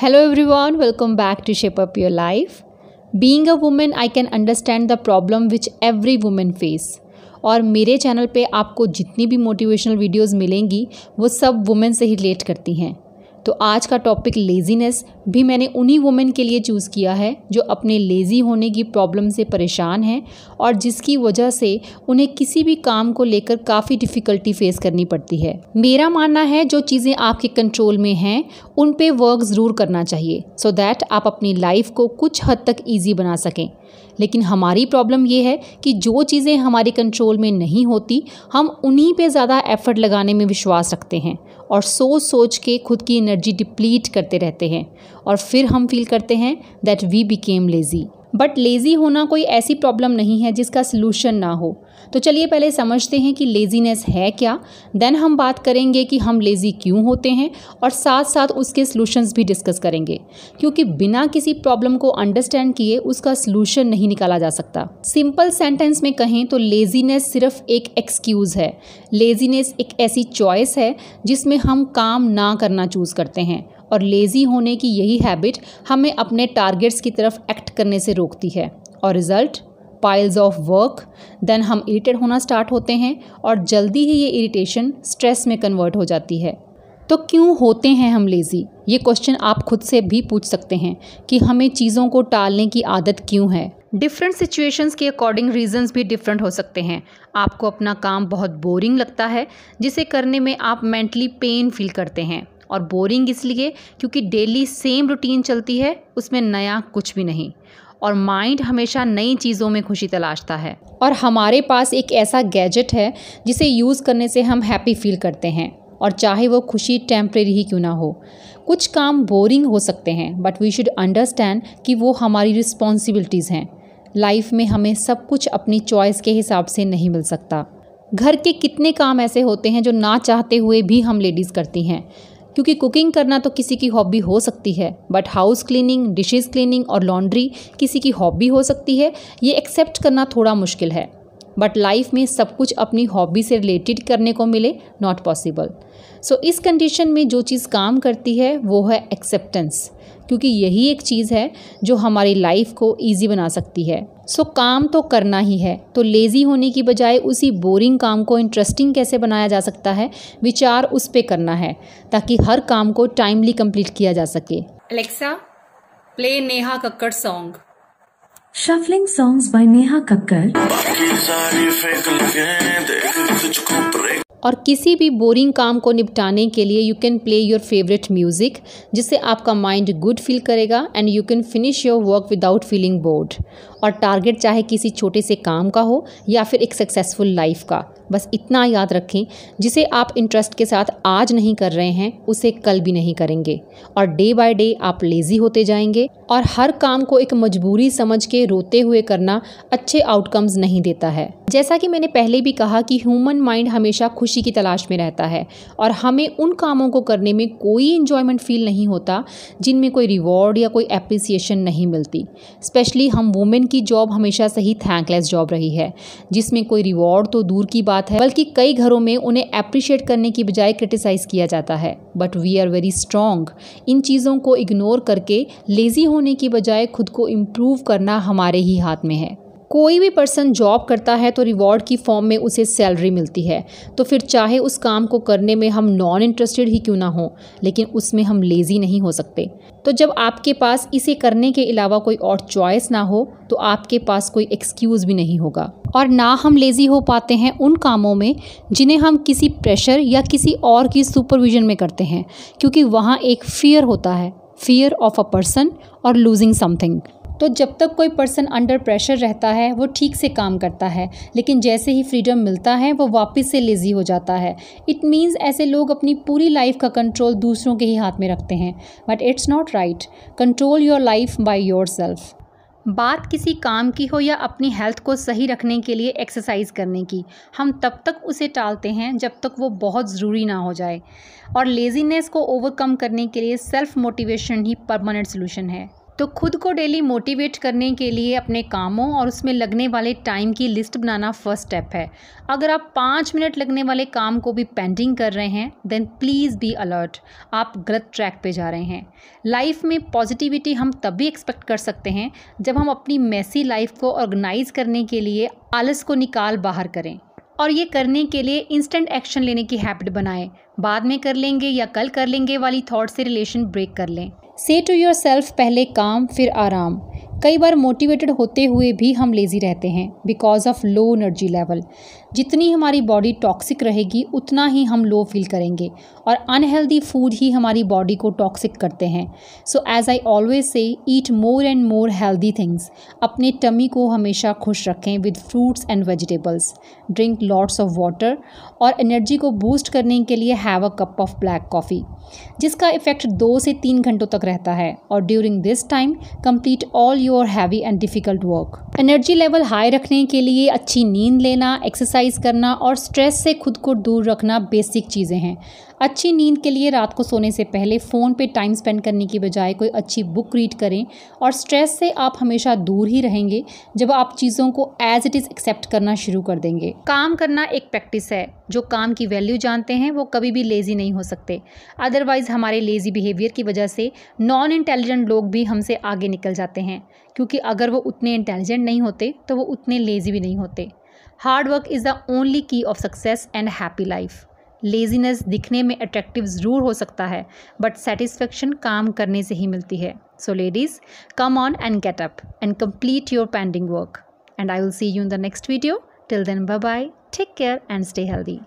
Hello everyone welcome back to shape up your life being a women I can understand the problem which every women face और मेरे channel पर आपको जितनी भी motivational videos मिलेंगी वो सब वुमेन से ही रिलेट करती हैं तो आज का टॉपिक लेज़ीनेस भी मैंने उन्हीं वुमेन के लिए चूज़ किया है जो अपने लेज़ी होने की प्रॉब्लम से परेशान हैं और जिसकी वजह से उन्हें किसी भी काम को लेकर काफ़ी डिफ़िकल्टी फेस करनी पड़ती है मेरा मानना है जो चीज़ें आपके कंट्रोल में हैं उन पे वर्क ज़रूर करना चाहिए सो so दैट आप अपनी लाइफ को कुछ हद तक ईजी बना सकें लेकिन हमारी प्रॉब्लम ये है कि जो चीज़ें हमारे कंट्रोल में नहीं होती हम उन्हीं पे ज़्यादा एफर्ट लगाने में विश्वास रखते हैं और सोच सोच के खुद की एनर्जी डिप्लीट करते रहते हैं और फिर हम फील करते हैं that we became lazy but lazy होना कोई ऐसी प्रॉब्लम नहीं है जिसका सलूशन ना हो तो चलिए पहले समझते हैं कि लेज़ीनेस है क्या देन हम बात करेंगे कि हम लेज़ी क्यों होते हैं और साथ साथ उसके सलूशंस भी डिस्कस करेंगे क्योंकि बिना किसी प्रॉब्लम को अंडरस्टैंड किए उसका सलूशन नहीं निकाला जा सकता सिंपल सेंटेंस में कहें तो लेज़ीनेस सिर्फ एक एक्सक्यूज़ है लेज़ीनेस एक ऐसी चॉइस है जिसमें हम काम ना करना चूज़ करते हैं और लेज़ी होने की यही हैबिट हमें अपने टारगेट्स की तरफ एक्ट करने से रोकती है और result piles of work then हम इरीटेड होना स्टार्ट होते हैं और जल्दी ही ये इरीटेशन स्ट्रेस में कन्वर्ट हो जाती है तो क्यों होते हैं हम लेज़ी ये क्वेश्चन आप खुद से भी पूछ सकते हैं कि हमें चीज़ों को टालने की आदत क्यों है डिफरेंट सिचुएशंस के अकॉर्डिंग रीजंस भी डिफरेंट हो सकते हैं आपको अपना काम बहुत बोरिंग लगता है जिसे करने में आप मेंटली पेन फील करते हैं और बोरिंग इसलिए क्योंकि डेली सेम रूटीन चलती है उसमें नया कुछ भी नहीं और माइंड हमेशा नई चीज़ों में खुशी तलाशता है और हमारे पास एक ऐसा गैजेट है जिसे यूज़ करने से हम हैप्पी फील करते हैं और चाहे वो खुशी टेम्प्रेरी ही क्यों ना हो कुछ काम बोरिंग हो सकते हैं बट वी शुड अंडरस्टैंड कि वो हमारी रिस्पॉन्सिबिलिटीज़ हैं लाइफ में हमें सब कुछ अपनी चॉइस के हिसाब से नहीं मिल सकता घर के कितने काम ऐसे होते हैं जो ना चाहते हुए भी हम लेडीज़ करती हैं क्योंकि कुकिंग करना तो किसी की हॉबी हो सकती है but house cleaning dishes cleaning और लॉन्ड्री किसी की हॉबी हो सकती है ये एक्सेप्ट करना थोड़ा मुश्किल है बट लाइफ में सब कुछ अपनी हॉबी से रिलेटेड करने को मिले नॉट पॉसिबल सो इस कंडीशन में जो चीज़ काम करती है वो है एक्सेप्टेंस क्योंकि यही एक चीज़ है जो हमारी लाइफ को ईजी बना सकती है सो so, काम तो करना ही है तो लेज़ी होने की बजाय उसी बोरिंग काम को इंटरेस्टिंग कैसे बनाया जा सकता है विचार उस पर करना है ताकि हर काम को टाइमली कंप्लीट किया जा सके Alexa play Neha Kakkar song shuffling songs by Neha Kakkar. और किसी भी बोरिंग काम को निपटाने के लिए you can play your favourite music जिससे आपका माइंड गुड फील करेगा and you can finish your work without feeling bored और टारगेट चाहे किसी छोटे से काम का हो या फिर एक सक्सेसफुल लाइफ का बस इतना याद रखें जिसे आप इंटरेस्ट के साथ आज नहीं कर रहे हैं उसे कल भी नहीं करेंगे और डे बाय डे आप लेज़ी होते जाएंगे और हर काम को एक मजबूरी समझ के रोते हुए करना अच्छे आउटकम्स नहीं देता है जैसा कि मैंने पहले भी कहा कि ह्यूमन माइंड हमेशा खुशी की तलाश में रहता है और हमें उन कामों को करने में कोई इन्जॉयमेंट फील नहीं होता जिनमें कोई रिवॉर्ड या कोई अप्रिसिएशन नहीं मिलती स्पेशली हम वुमेन इनकी जॉब हमेशा से ही थैंकलेस जॉब रही है जिसमें कोई रिवॉर्ड तो दूर की बात है बल्कि कई घरों में उन्हें अप्रिशिएट करने की बजाय क्रिटिसाइज़ किया जाता है but we are very strong इन चीज़ों को इग्नोर करके लेज़ी होने की बजाय खुद को इम्प्रूव करना हमारे ही हाथ में है कोई भी पर्सन जॉब करता है तो रिवॉर्ड की फॉर्म में उसे सैलरी मिलती है तो फिर चाहे उस काम को करने में हम नॉन इंटरेस्टेड ही क्यों ना हो लेकिन उसमें हम लेज़ी नहीं हो सकते तो जब आपके पास इसे करने के अलावा कोई और चॉइस ना हो तो आपके पास कोई एक्सक्यूज़ भी नहीं होगा और ना हम लेज़ी हो पाते हैं उन कामों में जिन्हें हम किसी प्रेशर या किसी और की सुपरविज़न में करते हैं क्योंकि वहाँ एक फ़ियर होता है फ़ियर ऑफ अ पर्सन और लूजिंग समथिंग तो जब तक कोई पर्सन अंडर प्रेशर रहता है वो ठीक से काम करता है लेकिन जैसे ही फ्रीडम मिलता है वो वापस से लेज़ी हो जाता है इट मीन्स ऐसे लोग अपनी पूरी लाइफ का कंट्रोल दूसरों के ही हाथ में रखते हैं but it's not right control your life by yourself बात किसी काम की हो या अपनी हेल्थ को सही रखने के लिए एक्सरसाइज करने की हम तब तक उसे टालते हैं जब तक वो बहुत ज़रूरी ना हो जाए और लेज़ीनेस को ओवरकम करने के लिए सेल्फ़ मोटिवेशन ही परमानेंट सोल्यूशन है तो खुद को डेली मोटिवेट करने के लिए अपने कामों और उसमें लगने वाले टाइम की लिस्ट बनाना फर्स्ट स्टेप है अगर आप पाँच मिनट लगने वाले काम को भी पेंडिंग कर रहे हैं देन प्लीज़ बी अलर्ट आप गलत ट्रैक पे जा रहे हैं लाइफ में पॉजिटिविटी हम तभी एक्सपेक्ट कर सकते हैं जब हम अपनी मैसी लाइफ को ऑर्गेनाइज करने के लिए आलस को निकाल बाहर करें और ये करने के लिए इंस्टेंट एक्शन लेने की हैबिट बनाएं बाद में कर लेंगे या कल कर लेंगे वाली थॉट से रिलेशन ब्रेक कर लें से टू योर सेल्फ पहले काम फिर आराम कई बार मोटिवेटेड होते हुए भी हम लेज़ी रहते हैं because of low energy level जितनी हमारी बॉडी टॉक्सिक रहेगी उतना ही हम लो फील करेंगे और अनहेल्दी फूड ही हमारी बॉडी को टॉक्सिक करते हैं so as I always say eat more and more healthy things अपने टमी को हमेशा खुश रखें with fruits and vegetables drink lots of water और एनर्जी को बूस्ट करने के लिए have a cup of black coffee जिसका इफ़ेक्ट दो से तीन घंटों तक रहता है और during this time complete all भारी और heavy and difficult work energy level high रखने के लिए अच्छी नींद लेना एक्सरसाइज करना और स्ट्रेस से खुद को दूर रखना बेसिक चीज़ें हैं अच्छी नींद के लिए रात को सोने से पहले फ़ोन पे टाइम स्पेंड करने की बजाय कोई अच्छी बुक रीड करें और स्ट्रेस से आप हमेशा दूर ही रहेंगे जब आप चीज़ों को एज इट इज़ एक्सेप्ट करना शुरू कर देंगे काम करना एक प्रैक्टिस है जो काम की वैल्यू जानते हैं वो कभी भी लेज़ी नहीं हो सकते अदरवाइज़ हमारे लेज़ी बिहेवियर की वजह से नॉन इंटेलिजेंट लोग भी हमसे आगे निकल जाते हैं क्योंकि अगर वो उतने इंटेलिजेंट नहीं होते तो वो उतने लेज़ी भी नहीं होते hard work is the only key of success and happy life laziness दिखने में अट्रैक्टिव ज़रूर हो सकता है बट सेटिस्फेक्शन काम करने से ही मिलती है so ladies come on and get up and complete your pending work and I will see you in the next video till then bye bye Take care and stay healthy.